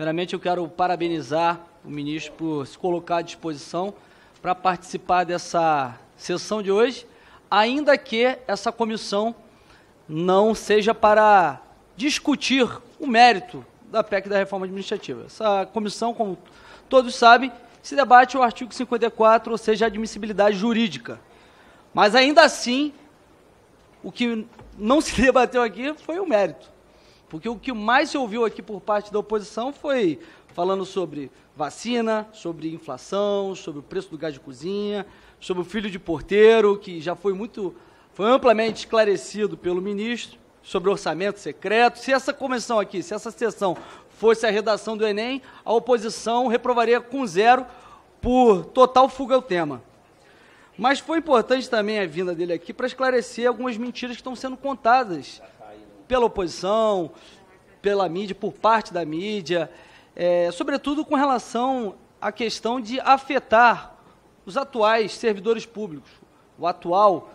Primeiramente, eu quero parabenizar o ministro por se colocar à disposição para participar dessa sessão de hoje, ainda que essa comissão não seja para discutir o mérito da PEC da reforma administrativa. Essa comissão, como todos sabem, se debate o artigo 54, ou seja, a admissibilidade jurídica. Mas ainda assim, o que não se debateu aqui foi o mérito. Porque o que mais se ouviu aqui por parte da oposição foi falando sobre vacina, sobre inflação, sobre o preço do gás de cozinha, sobre o filho de porteiro, que já foi muito foi amplamente esclarecido pelo ministro, sobre orçamento secreto. Se essa comissão aqui, se essa sessão fosse a redação do Enem, a oposição reprovaria com zero por total fuga ao tema. Mas foi importante também a vinda dele aqui para esclarecer algumas mentiras que estão sendo contadas pela oposição, pela mídia, por parte da mídia, é, sobretudo com relação à questão de afetar os atuais servidores públicos, o atual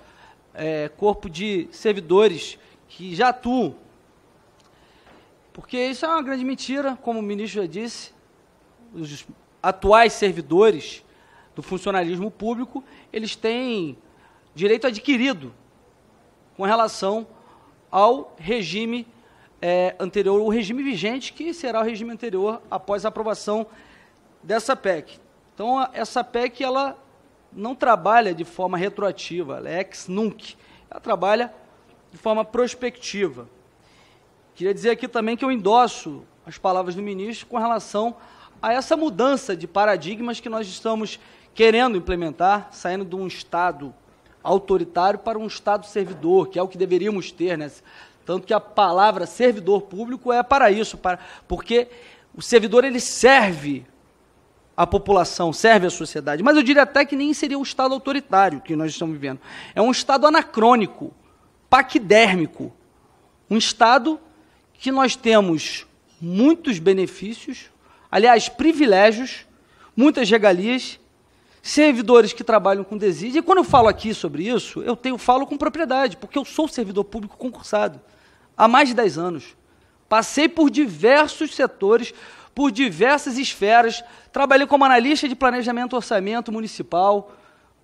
é, corpo de servidores que já atuam. Porque isso é uma grande mentira, como o ministro já disse, os atuais servidores do funcionalismo público, eles têm direito adquirido com relação ao regime é, anterior, o regime vigente, que será o regime anterior após a aprovação dessa PEC. Então, essa PEC ela não trabalha de forma retroativa, ela é ex nunc, ela trabalha de forma prospectiva. Queria dizer aqui também que eu endosso as palavras do ministro com relação a essa mudança de paradigmas que nós estamos querendo implementar, saindo de um Estado autoritário para um Estado servidor, que é o que deveríamos ter, né? Tanto que a palavra servidor público é para isso, para, porque o servidor ele serve a população, serve a sociedade. Mas eu diria até que nem seria o Estado autoritário que nós estamos vivendo. É um Estado anacrônico, paquidérmico. Um Estado que nós temos muitos benefícios, aliás, privilégios, muitas regalias, servidores que trabalham com desídia. E quando eu falo aqui sobre isso, eu tenho falo com propriedade, porque eu sou servidor público concursado há mais de 10 anos. Passei por diversos setores, por diversas esferas, trabalhei como analista de planejamento e orçamento municipal,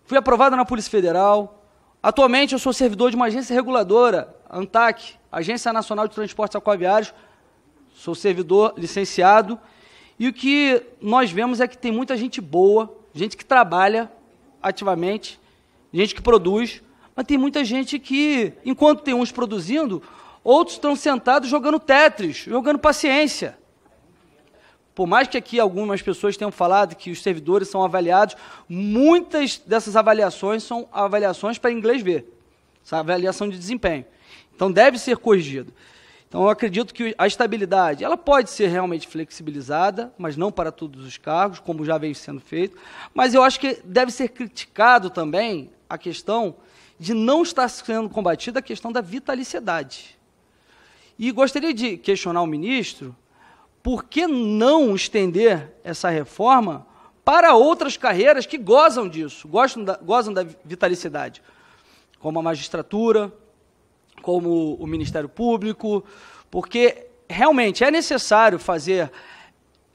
fui aprovado na Polícia Federal. Atualmente eu sou servidor de uma agência reguladora, ANTAC, Agência Nacional de Transportes Aquaviários. Sou servidor licenciado e o que nós vemos é que tem muita gente boa gente que trabalha ativamente, gente que produz, mas tem muita gente que, enquanto tem uns produzindo, outros estão sentados jogando Tetris, jogando paciência. Por mais que aqui algumas pessoas tenham falado que os servidores são avaliados, muitas dessas avaliações são avaliações para inglês ver, essa avaliação de desempenho. Então deve ser corrigido. Então, eu acredito que a estabilidade, ela pode ser realmente flexibilizada, mas não para todos os cargos, como já vem sendo feito. Mas eu acho que deve ser criticado também a questão de não estar sendo combatida a questão da vitaliciedade. E gostaria de questionar o ministro por que não estender essa reforma para outras carreiras que gozam disso, gozam da, gozam da vitalicidade, como a magistratura, como o Ministério Público, porque realmente é necessário fazer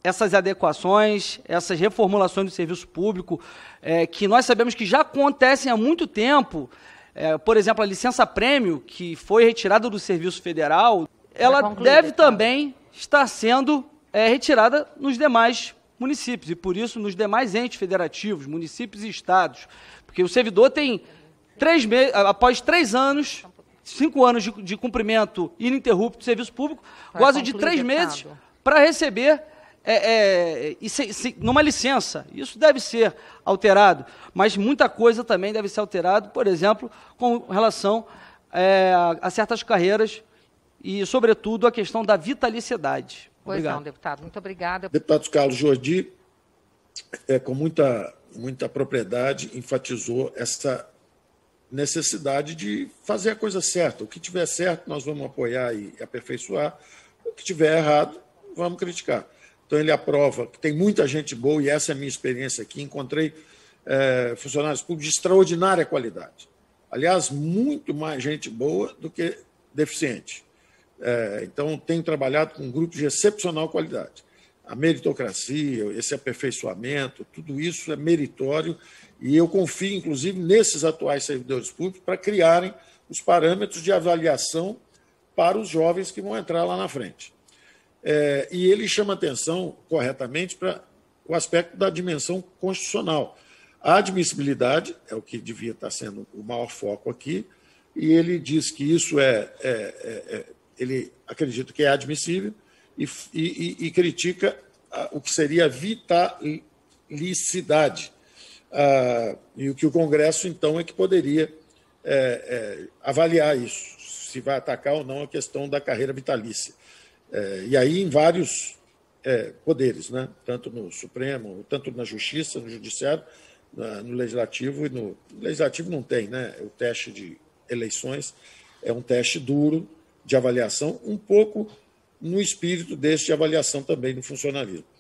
essas adequações, essas reformulações do serviço público, é, que nós sabemos que já acontecem há muito tempo. É, por exemplo, a licença-prêmio, que foi retirada do serviço federal, ela concluída, deve então. também estar sendo é, retirada nos demais municípios, e por isso nos demais entes federativos, municípios e estados. Porque o servidor tem, três após três anos, cinco anos de, de cumprimento ininterrupto de serviço público, Vai goza de três meses para receber é, é, se, se, numa licença. Isso deve ser alterado, mas muita coisa também deve ser alterado, por exemplo, com relação é, a, certas carreiras e, sobretudo, a questão da vitaliciedade. Pois obrigado. não, deputado. Muito obrigada. Deputado Carlos Jordi, é, com muita, muita propriedade, enfatizou essa necessidade de fazer a coisa certa. O que tiver certo, nós vamos apoiar e aperfeiçoar. O que tiver errado, vamos criticar. Então, ele aprova que tem muita gente boa, e essa é a minha experiência aqui. Encontrei é, funcionários públicos de extraordinária qualidade. Aliás, muito mais gente boa do que deficiente. É, então, tenho trabalhado com um grupo de excepcional qualidade a meritocracia, esse aperfeiçoamento, tudo isso é meritório e eu confio, inclusive, nesses atuais servidores públicos para criarem os parâmetros de avaliação para os jovens que vão entrar lá na frente. É, e ele chama atenção corretamente para o aspecto da dimensão constitucional. A admissibilidade é o que devia estar sendo o maior foco aqui, e ele diz que isso é, é, é, é ele acredita que é admissível, e, e, e critica ah, o que seria a vitalicidade. Ah, e o que o Congresso, então, é que poderia é, é, avaliar isso, se vai atacar ou não a questão da carreira vitalícia. É, e aí, em vários é, poderes, né? tanto no Supremo, tanto na Justiça, no Judiciário, na, no Legislativo e no, no. Legislativo não tem, né? O teste de eleições é um teste duro de avaliação, um pouco no espírito deste avaliação também do funcionalismo.